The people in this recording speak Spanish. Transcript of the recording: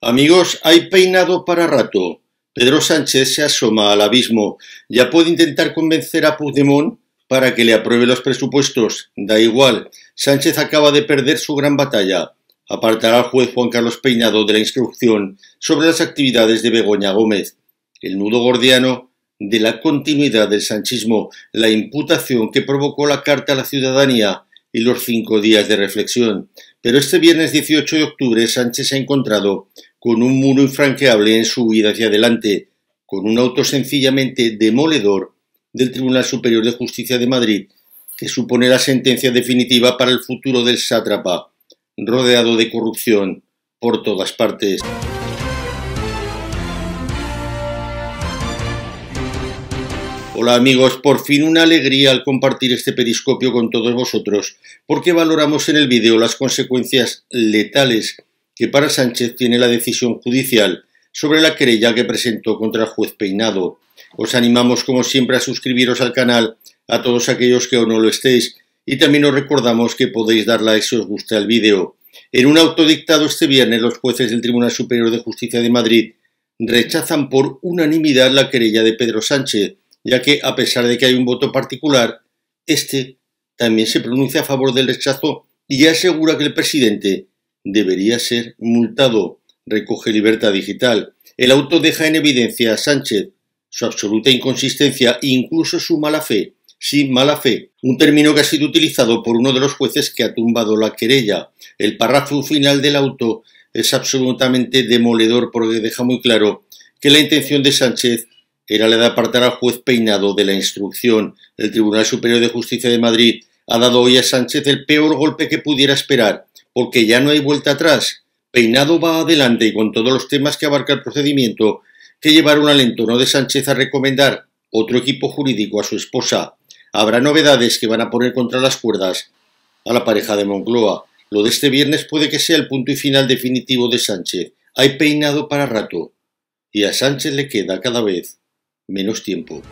Amigos, hay peinado para rato. Pedro Sánchez se asoma al abismo. Ya puede intentar convencer a Puigdemont para que le apruebe los presupuestos. Da igual. Sánchez acaba de perder su gran batalla. Apartará al juez Juan Carlos Peinado de la instrucción sobre las actividades de Begoña Gómez. El nudo gordiano de la continuidad del sanchismo, la imputación que provocó la carta a la ciudadanía y los cinco días de reflexión. Pero este viernes 18 de octubre Sánchez ha encontrado con un muro infranqueable en su huida hacia adelante, con un auto sencillamente demoledor del Tribunal Superior de Justicia de Madrid, que supone la sentencia definitiva para el futuro del sátrapa, rodeado de corrupción por todas partes. Hola amigos, por fin una alegría al compartir este periscopio con todos vosotros, porque valoramos en el vídeo las consecuencias letales que para Sánchez tiene la decisión judicial sobre la querella que presentó contra el juez Peinado. Os animamos, como siempre, a suscribiros al canal, a todos aquellos que aún no lo estéis, y también os recordamos que podéis dar like si os gusta el vídeo. En un auto dictado este viernes, los jueces del Tribunal Superior de Justicia de Madrid rechazan por unanimidad la querella de Pedro Sánchez, ya que, a pesar de que hay un voto particular, este también se pronuncia a favor del rechazo y asegura que el presidente debería ser multado, recoge Libertad Digital. El auto deja en evidencia a Sánchez su absoluta inconsistencia e incluso su mala fe. Sí, mala fe, un término que ha sido utilizado por uno de los jueces que ha tumbado la querella. El párrafo final del auto es absolutamente demoledor porque deja muy claro que la intención de Sánchez era la de apartar al juez peinado de la instrucción. El Tribunal Superior de Justicia de Madrid ha dado hoy a Sánchez el peor golpe que pudiera esperar porque ya no hay vuelta atrás. Peinado va adelante y con todos los temas que abarca el procedimiento, que llevaron al entorno de Sánchez a recomendar otro equipo jurídico a su esposa. Habrá novedades que van a poner contra las cuerdas a la pareja de Moncloa. Lo de este viernes puede que sea el punto y final definitivo de Sánchez. Hay peinado para rato. Y a Sánchez le queda cada vez menos tiempo.